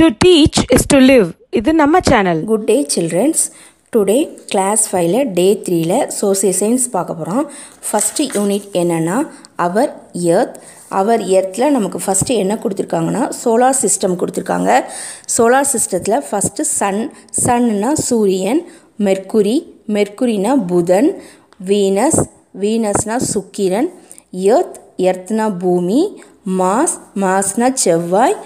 To teach is to live இது நம்ம channel good day childrens today class ஃபைவ்ல day த்ரீல சோசியல் சயின்ஸ் பார்க்க போகிறோம் ஃபஸ்ட்டு யூனிட் என்னென்னா அவர் எர்த் அவர் எர்த்தில் நமக்கு ஃபஸ்ட்டு என்ன கொடுத்துருக்காங்கன்னா சோலார் சிஸ்டம் கொடுத்துருக்காங்க சோலார் சிஸ்டத்தில் ஃபஸ்ட்டு சன் சன்னுனா சூரியன் மெர்க்குரி மெர்க்குரினா புதன் வீனஸ் வீனஸ்னா சுக்கிரன் எர்த் எர்த்னா பூமி மாஸ் மாஸ்னா செவ்வாய்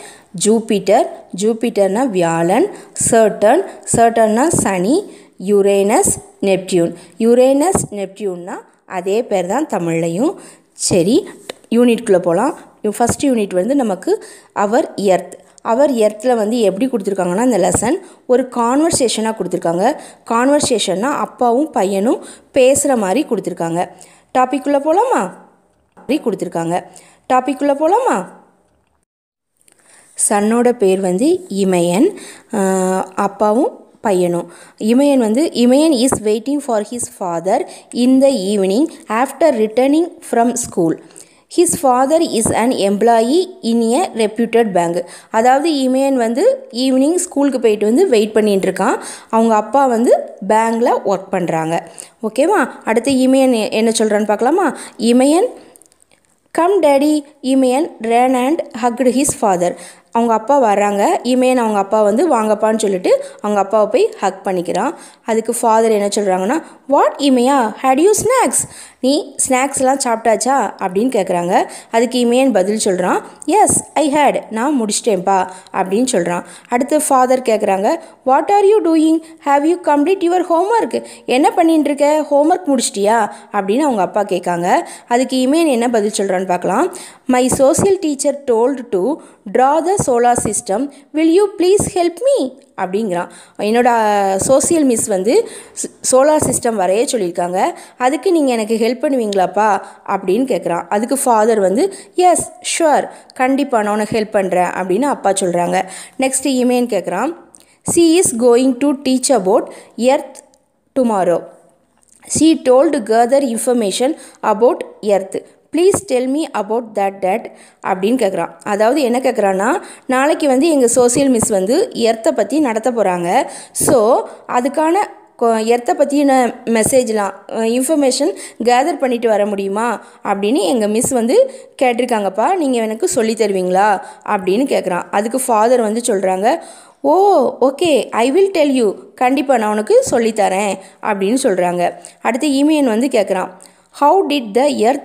ஜூபிட்டர் ஜூபிட்டர்னா வியாழன் சர்டன் சர்டன்னா சனி யுரேனஸ் நெப்டியூன் யுரேனஸ் நெப்டியூன்னா அதே பேர் தான் தமிழ்லையும் சரி யூனிட்குள்ளே போகலாம் ஃபஸ்ட் யூனிட் வந்து நமக்கு அவர் எர்த் அவர் எர்த்தில் வந்து எப்படி கொடுத்துருக்காங்கன்னா இந்த லெசன் ஒரு கான்வர்சேஷனாக கொடுத்துருக்காங்க கான்வர்சேஷன்னா அப்பாவும் பையனும் பேசுகிற மாதிரி கொடுத்துருக்காங்க டாபிக்குள்ளே போகலாமா கொடுத்துருக்காங்க டாபிக்குள்ளே போகலாமா சன்னோட பேர் வந்து இமயன் அப்பாவும் பையனும் இமயன் வந்து Imayan is waiting for his father in the evening after returning from school his father is an employee in a reputed bank அதாவது இமயன் வந்து ஈவினிங் ஸ்கூலுக்கு போயிட்டு வந்து வெயிட் பண்ணிகிட்டு இருக்கான் அவங்க அப்பா வந்து பேங்கில் ஒர்க் பண்ணுறாங்க ஓகேவா அடுத்து இமயன் என்ன சொல்கிறான்னு பார்க்கலாமா Imayan come daddy Imayan ran and hugged his father அவங்க அப்பா வர்றாங்க இமேன் அவங்க அப்பா வந்து வாங்கப்பான்னு சொல்லிட்டு அவங்க அப்பாவை போய் ஹக் பண்ணிக்கிறான் அதுக்கு ஃபாதர் என்ன சொல்கிறாங்கன்னா what Imaya had you snacks நீ ஸ்நாக்ஸ்லாம் சாப்பிட்டாச்சா அப்படின்னு கேட்குறாங்க அதுக்கு இமேன் பதில் சொல்கிறான் எஸ் ஐ ஹேட் நான் முடிச்சிட்டேன்ப்பா அப்படின்னு சொல்கிறான் அடுத்து ஃபாதர் கேட்குறாங்க what are you doing have you complete your homework என்ன பண்ணிட்டு இருக்க ஹோம் ஒர்க் முடிச்சிட்டியா அப்படின்னு அவங்க அப்பா கேட்காங்க அதுக்கு இமேன் என்ன பதில் சொல்கிறான்னு பார்க்கலாம் my social teacher told to draw the solar system will you please help me அப்படிங்கிறான் என்னோட சோசியல் மிஸ் வந்து சோலார் சிஸ்டம் வரைய சொல்லியிருக்காங்க அதுக்கு நீங்கள் எனக்கு ஹெல்ப் பண்ணுவீங்களாப்பா அப்படின்னு கேட்குறான் அதுக்கு ஃபாதர் வந்து எஸ் ஷுவர் கண்டிப்பாக நான் உனக்கு ஹெல்ப் பண்ணுறேன் அப்படின்னு அப்பா சொல்கிறாங்க நெக்ஸ்ட்டு இமேன்னு கேட்குறான் she is going to teach about earth tomorrow she told gather information about earth please tell me about that that அப்படின்னு கேட்குறான் அதாவது என்ன கேட்குறான்னா நாளைக்கு வந்து எங்கள் சோசியல் மிஸ் வந்து எர்த்தை பற்றி நடத்த போகிறாங்க ஸோ அதுக்கான எர்த்தை பற்றின மெசேஜ்லாம் இன்ஃபர்மேஷன் கேதர் பண்ணிட்டு வர முடியுமா அப்படின்னு எங்கள் மிஸ் வந்து கேட்டிருக்காங்கப்பா நீங்கள் எனக்கு சொல்லி தருவீங்களா அப்படின்னு கேட்குறான் அதுக்கு ஃபாதர் வந்து சொல்கிறாங்க oh okay I will tell you கண்டிப்பாக நான் உனக்கு சொல்லித்தரேன் அப்படின்னு சொல்கிறாங்க அடுத்து ஈமியன் வந்து கேட்குறான் how did the earth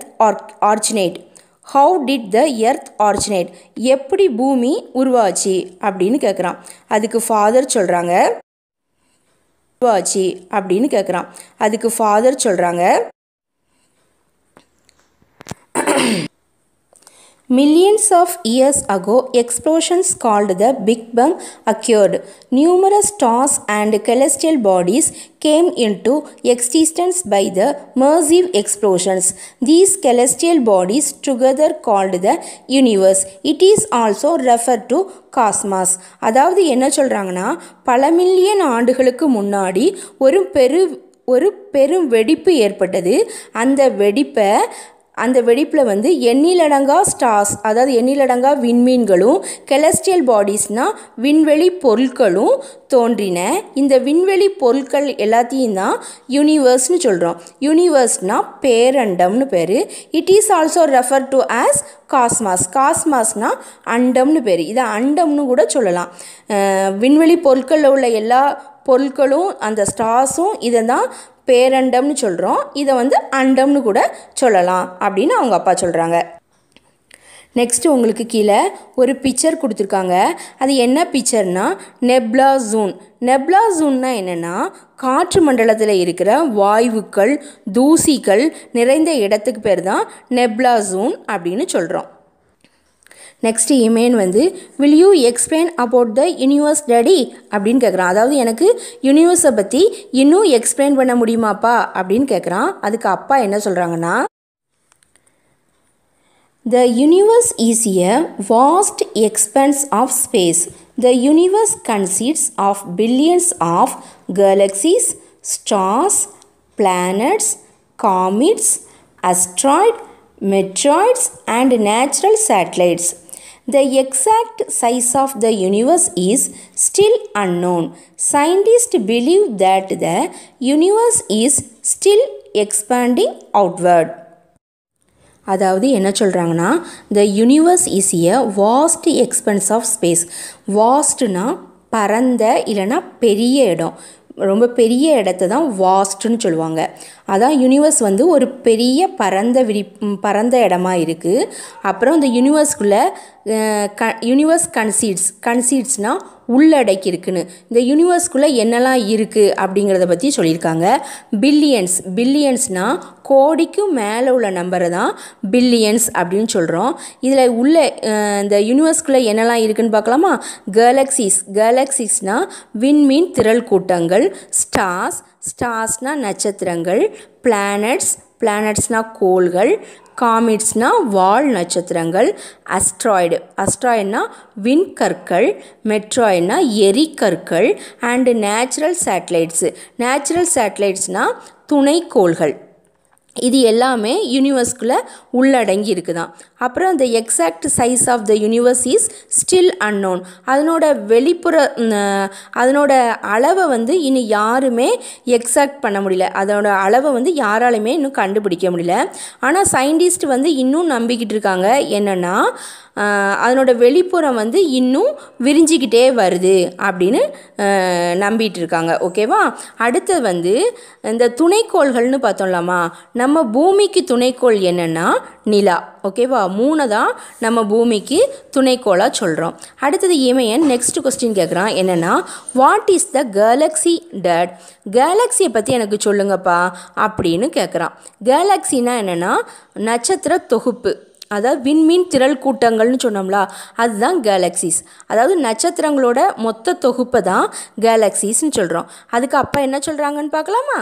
originate how did the earth originate எப்படி பூமி உருவாச்சு அப்படின்னு கேட்குறான் அதுக்கு ஃபாதர் சொல்கிறாங்க உருவாச்சு அப்படின்னு கேட்குறான் அதுக்கு ஃபாதர் சொல்கிறாங்க Millions of years ago, explosions called the Big Bang occurred. Numerous stars and celestial bodies came into existence by the massive explosions. These celestial bodies together called the universe. It is also referred to cosmos அதாவது என்ன சொல்கிறாங்கன்னா பல million ஆண்டுகளுக்கு முன்னாடி ஒரு பெரு ஒரு பெரும் வெடிப்பு ஏற்பட்டது அந்த வெடிப்பை அந்த வெடிப்பில் வந்து எண்ணிலடங்கா ஸ்டார்ஸ் அதாவது எண்ணிலடங்கா விண்மீன்களும் கெலஸ்டியல் பாடிஸ்னால் விண்வெளி பொருட்களும் தோன்றின இந்த விண்வெளி பொருட்கள் எல்லாத்தையும் தான் யூனிவர்ஸ்னு சொல்கிறோம் யூனிவர்ஸ்னால் பேரண்டம்னு பேர் it is also refer to as cosmos காஸ்மாஸ்னால் அண்டம்னு பேர் இதை அண்டம்னு கூட சொல்லலாம் விண்வெளி பொருட்களில் உள்ள எல்லா பொருட்களும் அந்த ஸ்டார்ஸும் இதை தான் பேரண்டம்னு சொல்கிறோம் இதை வந்து அண்டம்னு கூட சொல்லலாம் அப்படின்னு அவங்க அப்பா சொல்கிறாங்க நெக்ஸ்ட்டு உங்களுக்கு கீழே ஒரு பிக்சர் கொடுத்துருக்காங்க அது என்ன பிக்சர்னா நெப்லா ஜூன் நெப்லா ஜூன்னா என்னென்னா காற்று மண்டலத்தில் இருக்கிற வாயுக்கள் தூசிகள் நிறைந்த இடத்துக்கு பேர் தான் நெப்லா ஜூன் அப்படின்னு சொல்கிறோம் நெக்ஸ்ட் இமேன் வந்து will you explain about the universe daddy அப்படின்னு கேட்குறான் அதாவது எனக்கு யூனிவர்ஸை பற்றி இன்னும் எக்ஸ்பிளைன் பண்ண முடியுமாப்பா அப்படின்னு கேட்குறான் அதுக்கு அப்பா என்ன சொல்கிறாங்கன்னா the universe is a vast expanse of space the universe consists of billions of galaxies stars planets comets asteroid meteoroids and natural satellites The exact size of the universe is still unknown. Scientists believe that the universe is still expanding outward. அதாவது என்ன சொல்கிறாங்கன்னா the universe is a vast expanse of space வாஸ்ட்னா பரந்த இல்லைனா பெரிய இடம் ரொம்ப பெரிய இடத்த தான் வாஸ்ட்னு சொல்லுவாங்க அதான் யூனிவர்ஸ் வந்து ஒரு பெரிய பரந்த விரி பரந்த இடமா இருக்குது அப்புறம் இந்த யூனிவர்ஸ்குள்ளே க யூனிவர்ஸ் கன்சீட்ஸ் கன்சீட்ஸ்னால் உள்ளடக்கியிருக்குன்னு இந்த யூனிவர்ஸ்குள்ளே என்னெல்லாம் இருக்குது அப்படிங்கிறத பற்றி சொல்லியிருக்காங்க பில்லியன்ஸ் பில்லியன்ஸ்னால் கோடிக்கும் மேலே உள்ள நம்பரை தான் பில்லியன்ஸ் அப்படின்னு சொல்கிறோம் இதில் உள்ள இந்த யூனிவர்ஸ்குள்ளே என்னெல்லாம் இருக்குதுன்னு பார்க்கலாமா கேலக்சிஸ் கேலக்சிஸ்னால் விண்மீன் திரள் கூட்டங்கள் ஸ்டார்ஸ் ஸ்டார்ஸ்னால் நட்சத்திரங்கள் பிளானட்ஸ் பிளானட்ஸ்னால் கோள்கள் காமிட்ஸ்னால் வால் நட்சத்திரங்கள் அஸ்ட்ராய்டு அஸ்ட்ராய்ட்னா விண்கற்கள் மெட்ராய்ட்னா எரிக்கற்கள் அண்டு நேச்சுரல் சேட்டலைட்ஸு நேச்சுரல் சேட்டலைட்ஸ்னா துணைக்கோள்கள் இது எல்லாமே யூனிவர்ஸ்குள்ளே உள்ளடங்கி இருக்குதான் அப்புறம் the exact size of the universe is still unknown அதனோட வெளிப்புற அதனோட அளவை வந்து இன்னும் யாருமே எக்ஸாக்ட் பண்ண முடியல அதோட அளவை வந்து யாராலுமே இன்னும் கண்டுபிடிக்க முடியல ஆனால் சயின்டிஸ்ட் வந்து இன்னும் நம்பிக்கிட்டு இருக்காங்க என்னென்னா அதனோட வெளிப்புறம் வந்து இன்னும் விரிஞ்சிக்கிட்டே வருது அப்படின்னு நம்பிட்டு இருக்காங்க ஓகேவா அடுத்தது வந்து இந்த துணைக்கோள்கள்னு பார்த்தோம்லாமா நம்ம பூமிக்கு துணைக்கோள் என்னென்னா நிலா ஓகேவா மூணு தான் நம்ம பூமிக்கு துணைக்கோளாக சொல்கிறோம் அடுத்தது இமையன் நெக்ஸ்ட் கொஸ்டின் கேட்குறான் என்னென்னா what is the galaxy that கேலக்ஸியை பற்றி எனக்கு சொல்லுங்கப்பா அப்படின்னு கேட்குறான் கேலக்ஸினா என்னென்னா நட்சத்திர தொகுப்பு அதாவது விண்மீன் திரள் கூட்டங்கள்னு சொன்னோம்ல அதுதான் கேலக்சிஸ் அதாவது நட்சத்திரங்களோட மொத்த தொகுப்பை தான் கேலக்சிஸ்ன்னு சொல்கிறோம் அதுக்கு அப்பா என்ன சொல்கிறாங்கன்னு பார்க்கலாமா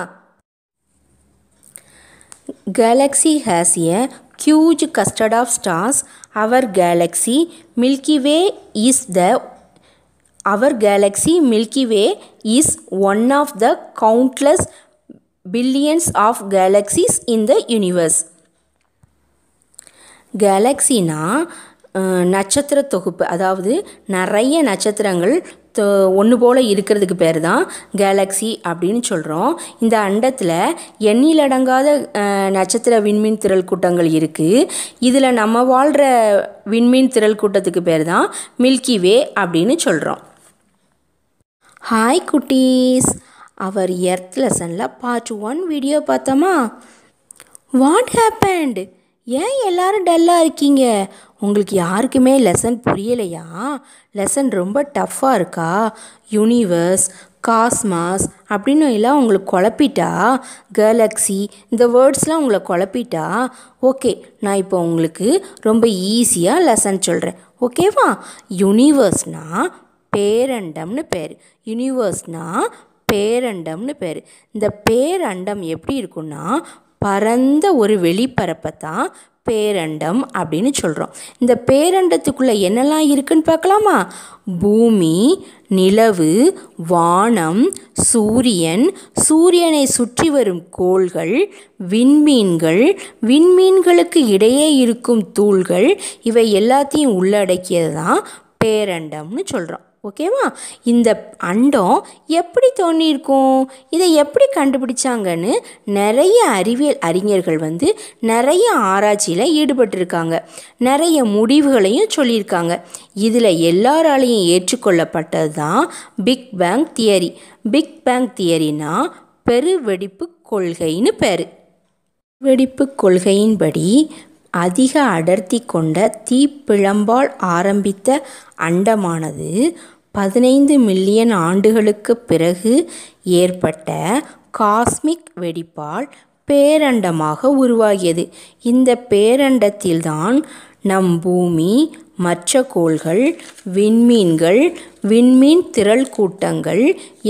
galaxy has a huge cluster of stars our galaxy Milky Way is the our galaxy Milky Way is one of the countless billions of galaxies in the universe கேலக்ஸினா நட்சத்திர தொகுப்பு அதாவது நிறைய நட்சத்திரங்கள் ஒன்று போல் இருக்கிறதுக்கு பேர் தான் கேலக்ஸி அப்படின்னு சொல்கிறோம் இந்த அண்டத்தில் எண்ணில் அடங்காத நட்சத்திர விண்மீன் திரள் கூட்டங்கள் இருக்குது இதில் நம்ம வாழ்கிற விண்மீன் திரள் கூட்டத்துக்கு பேர் தான் மில்கி வே அப்படின்னு சொல்கிறோம் ஹாய் குட்டீஸ் அவர் எர்த் லெசனில் பார்ட் ஒன் வீடியோ பார்த்தோமா வாட் ஹேப்பண்ட் ஏன் எல்லாரும் டல்லாக இருக்கீங்க உங்களுக்கு யாருக்குமே லெசன் புரியலையா லெசன் ரொம்ப டஃப்பாக இருக்கா யூனிவர்ஸ் காஸ்மாஸ் அப்படின்னு எல்லாம் உங்களுக்கு குழப்பிட்டா கேலக்ஸி இந்த வேர்ட்ஸ்லாம் உங்களை குழப்பிட்டா ஓகே நான் இப்போ உங்களுக்கு ரொம்ப ஈஸியாக லெசன் சொல்கிறேன் ஓகேவா யூனிவர்ஸ்னா பேரண்டம்னு பேர் யூனிவர்ஸ்னால் பேரண்டம்னு பேர் இந்த பேரண்டம் எப்படி இருக்குன்னா பரந்த ஒரு வெளிப்பரப்பை தான் பேரண்டம் அப்படின்னு சொல்கிறோம் இந்த பேரண்டத்துக்குள்ளே என்னெல்லாம் இருக்குன்னு பார்க்கலாமா பூமி நிலவு வானம் சூரியன் சூரியனை சுற்றி வரும் கோள்கள் விண்மீன்கள் விண்மீன்களுக்கு இடையே இருக்கும் தூள்கள் இவை எல்லாத்தையும் உள்ளடக்கியது தான் பேரண்டம்னு சொல்கிறோம் ஓகேவா இந்த அண்டம் எப்படி தோண்டியிருக்கும் இதை எப்படி கண்டுபிடிச்சாங்கன்னு நிறைய அறிவியல் அறிஞர்கள் வந்து நிறைய ஆராய்ச்சியில் ஈடுபட்டிருக்காங்க நிறைய முடிவுகளையும் சொல்லியிருக்காங்க இதில் எல்லாராலையும் ஏற்றுக்கொள்ளப்பட்டது தான் big bang theory big bang தியரினா பெருவெடிப்பு கொள்கைன்னு பேர் வெடிப்பு கொள்கையின்படி அதிக அடர்த்தி கொண்ட தீப்பிழம்பால் ஆரம்பித்த அண்டமானது பதினைந்து மில்லியன் ஆண்டுகளுக்குப் பிறகு ஏற்பட்ட காஸ்மிக் வெடிப்பால் பேரண்டமாக உருவாகியது இந்த பேரண்டத்தில்தான் நம் பூமி மற்ற கோள்கள் விண்மீன்கள் விண்மீன் திரள் கூட்டங்கள்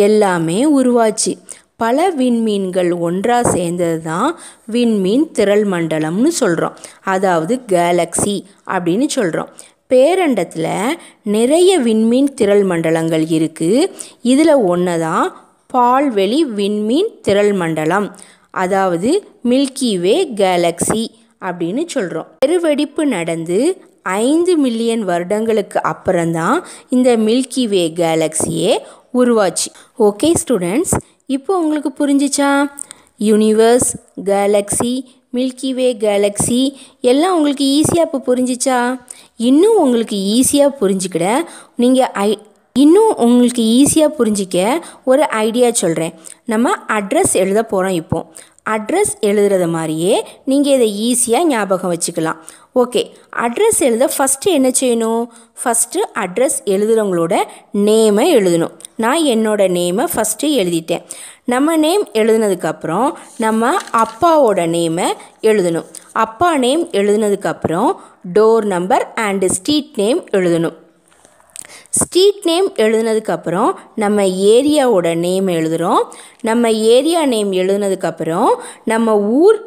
எல்லாமே உருவாச்சு பல விண்மீன்கள் ஒன்றாக சேர்ந்தது தான் விண்மீன் திரள் மண்டலம்னு சொல்கிறோம் அதாவது கேலக்ஸி அப்படின்னு சொல்கிறோம் பேரண்டத்தில் நிறைய விண்மீன் திரள் மண்டலங்கள் இருக்குது இதில் ஒன்று தான் பால்வெளி விண்மீன் திரள் மண்டலம் அதாவது மில்கிவே கேலக்ஸி அப்படின்னு சொல்கிறோம் பெருவெடிப்பு நடந்து ஐந்து மில்லியன் வருடங்களுக்கு அப்புறம்தான் இந்த மில்கி வே கேலக்ஸியே உருவாச்சு ஓகே ஸ்டூடெண்ட்ஸ் இப்போ உங்களுக்கு புரிஞ்சிச்சா யூனிவர்ஸ் கேலக்ஸி மில்கிவே கேலக்ஸி எல்லாம் உங்களுக்கு ஈஸியாக இப்போ புரிஞ்சிச்சா இன்னும் உங்களுக்கு ஈஸியாக புரிஞ்சுக்கிட நீங்கள் ஐ இன்னும் உங்களுக்கு ஈஸியாக புரிஞ்சிக்க ஒரு ஐடியா சொல்கிறேன் நம்ம அட்ரஸ் எழுத போகிறோம் இப்போ அட்ரஸ் எழுதுறது மாதிரியே நீங்கள் இதை ஈஸியாக ஞாபகம் வச்சுக்கலாம் ஓகே அட்ரஸ் எழுத ஃபஸ்ட்டு என்ன செய்யணும் ஃபஸ்ட்டு அட்ரஸ் எழுதுகிறவங்களோட நேமை எழுதணும் நான் என்னோடய நேமை ஃபஸ்ட்டு எழுதிட்டேன் நம்ம நேம் எழுதுனதுக்கப்புறம் நம்ம அப்பாவோட நேமை எழுதணும் அப்பா நேம் எழுதுனதுக்கப்புறம் door number and street name எழுதணும் ஸ்ட்ரீட் நேம் எழுதுனதுக்கப்புறம் நம்ம ஏரியாவோட நேம் எழுதுகிறோம் நம்ம ஏரியா நேம் எழுதுனதுக்கப்புறம் நம்ம ஊர்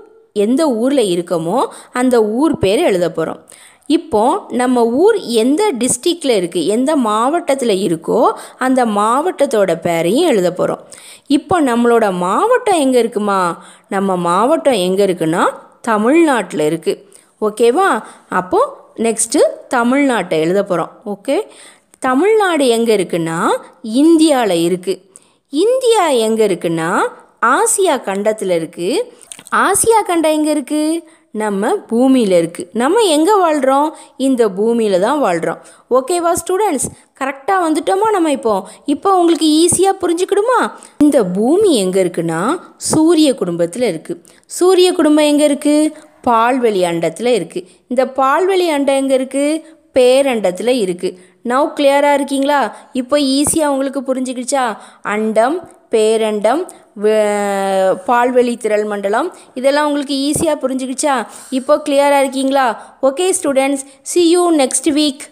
எந்த ஊரில் இருக்கோமோ அந்த ஊர் பேர் எழுத போகிறோம் இப்போது நம்ம ஊர் எந்த டிஸ்ட்ரிக்டில் இருக்குது எந்த மாவட்டத்தில் இருக்கோ அந்த மாவட்டத்தோட பேரையும் எழுத போகிறோம் இப்போ நம்மளோட மாவட்டம் எங்கே இருக்குமா நம்ம மாவட்டம் எங்கே இருக்குன்னா தமிழ்நாட்டில் இருக்குது ஓகேவா அப்போது நெக்ஸ்ட்டு தமிழ்நாட்டை எழுத போகிறோம் ஓகே தமிழ்நாடு எங்கே இருக்குன்னா இந்தியாவில் இருக்குது இந்தியா எங்கே இருக்குன்னா ஆசியா கண்டத்தில் இருக்குது ஆசியா கண்டம் எங்கே இருக்குது நம்ம பூமியில் இருக்குது நம்ம எங்கே வாழ்கிறோம் இந்த பூமியில் தான் வாழ்கிறோம் ஓகேவா ஸ்டூடெண்ட்ஸ் கரெக்டாக வந்துட்டோமா நம்ம இப்போ இப்போ உங்களுக்கு ஈஸியாக புரிஞ்சுக்கிடுமா இந்த பூமி எங்கே இருக்குன்னா சூரிய குடும்பத்தில் இருக்குது சூரிய குடும்பம் எங்கே இருக்குது பால்வெளி அண்டத்தில் இருக்குது இந்த பால்வெளி அண்டம் எங்கே இருக்குது பேரண்டத்தில் இருக்குது நவ் கிளியராக இருக்கீங்களா இப்போ ஈஸியாக உங்களுக்கு புரிஞ்சுக்கிச்சா அண்டம் பேரண்டம் பால்வெளி திரள் மண்டலம் இதெல்லாம் உங்களுக்கு ஈஸியாக புரிஞ்சுக்கிச்சா இப்போ கிளியராக இருக்கீங்களா okay students see you next week